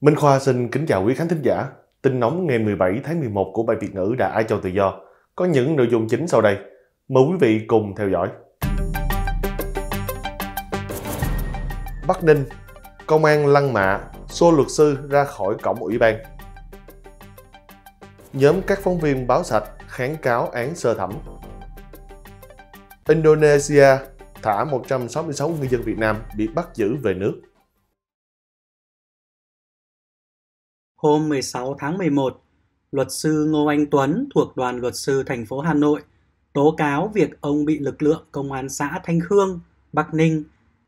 Minh Khoa xin kính chào quý khán thính giả. Tin nóng ngày 17 tháng 11 của Bài Việt ngữ đã ai cho tự do. Có những nội dung chính sau đây. Mời quý vị cùng theo dõi. Bắc Ninh, công an lăng mạ, xô luật sư ra khỏi cổng ủy ban. Nhóm các phóng viên báo sạch kháng cáo án sơ thẩm. Indonesia thả 166 người dân Việt Nam bị bắt giữ về nước. Hôm 16 tháng 11, luật sư Ngô Anh Tuấn thuộc đoàn luật sư thành phố Hà Nội tố cáo việc ông bị lực lượng công an xã Thanh Khương, Bắc Ninh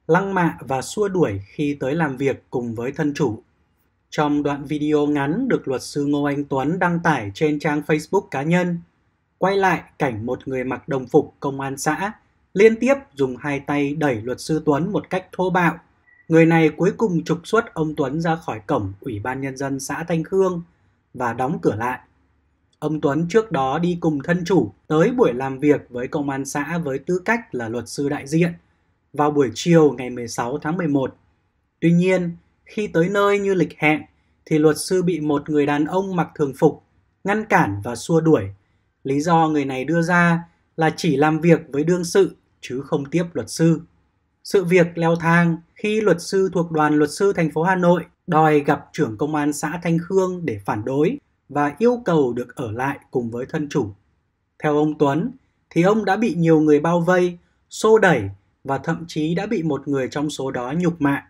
lăng mạ và xua đuổi khi tới làm việc cùng với thân chủ. Trong đoạn video ngắn được luật sư Ngô Anh Tuấn đăng tải trên trang Facebook cá nhân, quay lại cảnh một người mặc đồng phục công an xã liên tiếp dùng hai tay đẩy luật sư Tuấn một cách thô bạo Người này cuối cùng trục xuất ông Tuấn ra khỏi cổng Ủy ban Nhân dân xã Thanh Khương và đóng cửa lại. Ông Tuấn trước đó đi cùng thân chủ tới buổi làm việc với công an xã với tư cách là luật sư đại diện vào buổi chiều ngày 16 tháng 11. Tuy nhiên, khi tới nơi như lịch hẹn thì luật sư bị một người đàn ông mặc thường phục ngăn cản và xua đuổi. Lý do người này đưa ra là chỉ làm việc với đương sự chứ không tiếp luật sư. Sự việc leo thang khi luật sư thuộc đoàn luật sư thành phố Hà Nội đòi gặp trưởng công an xã Thanh Khương để phản đối và yêu cầu được ở lại cùng với thân chủ. Theo ông Tuấn, thì ông đã bị nhiều người bao vây, xô đẩy và thậm chí đã bị một người trong số đó nhục mạ.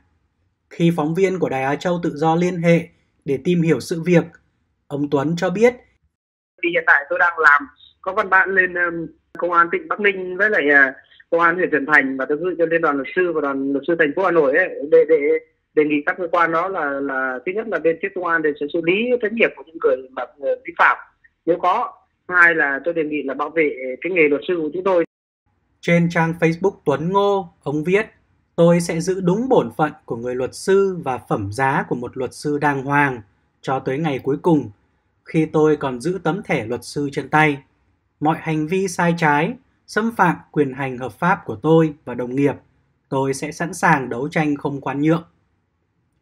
Khi phóng viên của Đài Á Châu tự do liên hệ để tìm hiểu sự việc, ông Tuấn cho biết Thì hiện tại tôi đang làm có văn bản lên um, công an tỉnh Bắc Ninh với lại à, công an huyện Trần Thành và tôi gửi cho liên đoàn luật sư và đoàn luật sư thành phố Hà Nội ấy, để để đề nghị các cơ quan đó là là thứ nhất là bên phía công an để sẽ xử lý trách nhiệm của những người mà vi phạm nếu có hai là tôi đề nghị là bảo vệ cái nghề luật sư của chúng tôi trên trang Facebook Tuấn Ngô ông viết tôi sẽ giữ đúng bổn phận của người luật sư và phẩm giá của một luật sư đàng hoàng cho tới ngày cuối cùng khi tôi còn giữ tấm thẻ luật sư trên tay mọi hành vi sai trái xâm phạm quyền hành hợp pháp của tôi và đồng nghiệp, tôi sẽ sẵn sàng đấu tranh không khoan nhượng.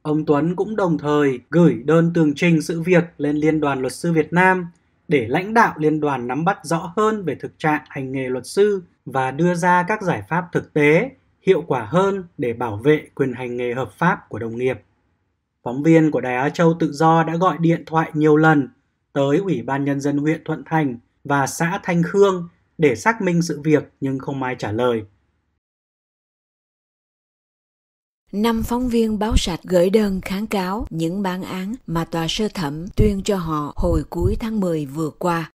Ông Tuấn cũng đồng thời gửi đơn tường trình sự việc lên Liên đoàn Luật sư Việt Nam để lãnh đạo liên đoàn nắm bắt rõ hơn về thực trạng hành nghề luật sư và đưa ra các giải pháp thực tế hiệu quả hơn để bảo vệ quyền hành nghề hợp pháp của đồng nghiệp. Phóng viên của Đài Á Châu Tự Do đã gọi điện thoại nhiều lần tới Ủy ban Nhân dân huyện Thuận Thành và xã Thanh Khương để xác minh sự việc nhưng không ai trả lời. Năm phóng viên báo sạch gửi đơn kháng cáo những bản án mà tòa sơ thẩm tuyên cho họ hồi cuối tháng 10 vừa qua.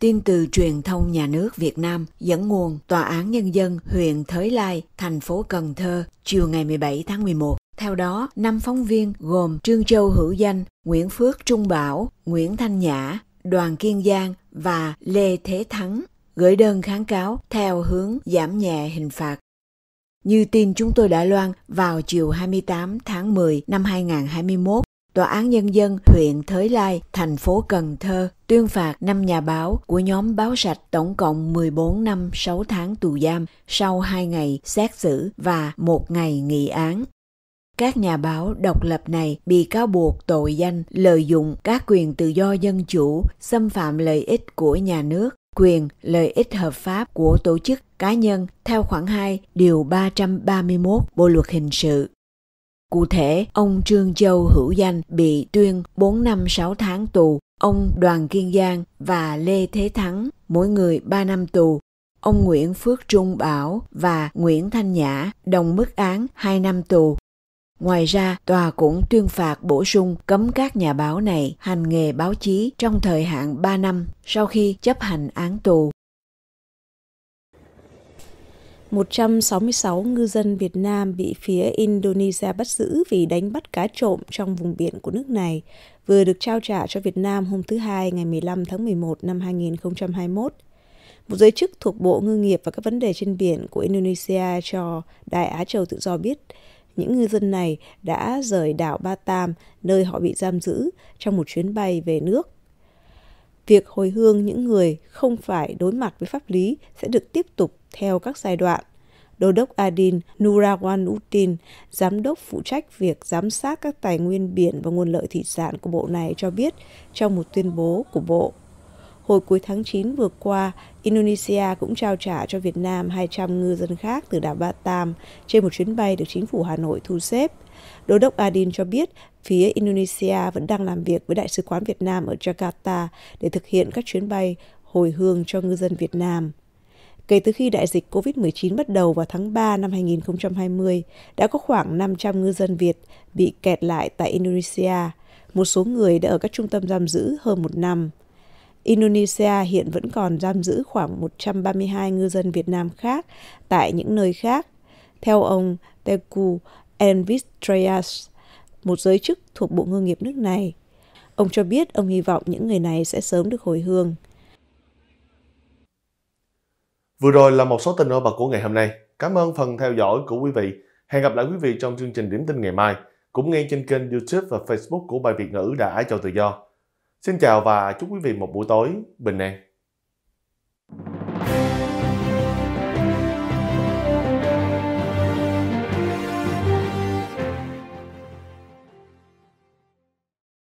Tin từ truyền thông nhà nước Việt Nam dẫn nguồn Tòa án Nhân dân huyện Thới Lai, thành phố Cần Thơ, chiều ngày 17 tháng 11. Theo đó, năm phóng viên gồm Trương Châu Hữu Danh, Nguyễn Phước Trung Bảo, Nguyễn Thanh Nhã, Đoàn Kiên Giang và Lê Thế Thắng gửi đơn kháng cáo theo hướng giảm nhẹ hình phạt. Như tin chúng tôi đã loan, vào chiều 28 tháng 10 năm 2021, Tòa án Nhân dân huyện Thới Lai, thành phố Cần Thơ tuyên phạt 5 nhà báo của nhóm báo sạch tổng cộng 14 năm 6 tháng tù giam sau 2 ngày xét xử và 1 ngày nghị án. Các nhà báo độc lập này bị cáo buộc tội danh lợi dụng các quyền tự do dân chủ, xâm phạm lợi ích của nhà nước, quyền lợi ích hợp pháp của tổ chức cá nhân theo khoản 2 điều 331 Bộ luật hình sự. Cụ thể, ông Trương Châu Hữu Danh bị tuyên 4 năm 6 tháng tù, ông Đoàn Kiên Giang và Lê Thế Thắng mỗi người 3 năm tù, ông Nguyễn Phước Trung Bảo và Nguyễn Thanh Nhã đồng mức án 2 năm tù Ngoài ra, tòa cũng tuyên phạt bổ sung cấm các nhà báo này hành nghề báo chí trong thời hạn 3 năm sau khi chấp hành án tù. 166 ngư dân Việt Nam bị phía Indonesia bắt giữ vì đánh bắt cá trộm trong vùng biển của nước này vừa được trao trả cho Việt Nam hôm thứ Hai ngày 15 tháng 11 năm 2021. Một giới chức thuộc Bộ Ngư nghiệp và các vấn đề trên biển của Indonesia cho Đài Á Châu Tự Do biết những ngư dân này đã rời đảo Ba Tam nơi họ bị giam giữ, trong một chuyến bay về nước. Việc hồi hương những người không phải đối mặt với pháp lý sẽ được tiếp tục theo các giai đoạn. Đô đốc Adin Nurawanuddin, giám đốc phụ trách việc giám sát các tài nguyên biển và nguồn lợi thủy sản của bộ này cho biết trong một tuyên bố của bộ. Hồi cuối tháng 9 vừa qua, Indonesia cũng trao trả cho Việt Nam 200 ngư dân khác từ đảo Batam trên một chuyến bay được chính phủ Hà Nội thu xếp. Đô đốc Adin cho biết phía Indonesia vẫn đang làm việc với Đại sứ quán Việt Nam ở Jakarta để thực hiện các chuyến bay hồi hương cho ngư dân Việt Nam. Kể từ khi đại dịch COVID-19 bắt đầu vào tháng 3 năm 2020, đã có khoảng 500 ngư dân Việt bị kẹt lại tại Indonesia. Một số người đã ở các trung tâm giam giữ hơn một năm. Indonesia hiện vẫn còn giam giữ khoảng 132 ngư dân Việt Nam khác tại những nơi khác. Theo ông Teku Envistrayas, một giới chức thuộc Bộ Ngư nghiệp nước này, ông cho biết ông hy vọng những người này sẽ sớm được hồi hương. Vừa rồi là một số tin nổi bật của ngày hôm nay. Cảm ơn phần theo dõi của quý vị. Hẹn gặp lại quý vị trong chương trình Điểm tin ngày mai, cũng ngay trên kênh YouTube và Facebook của Bài Việt Ngữ đã Ái Châu Tự Do. Xin chào và chúc quý vị một buổi tối bình an.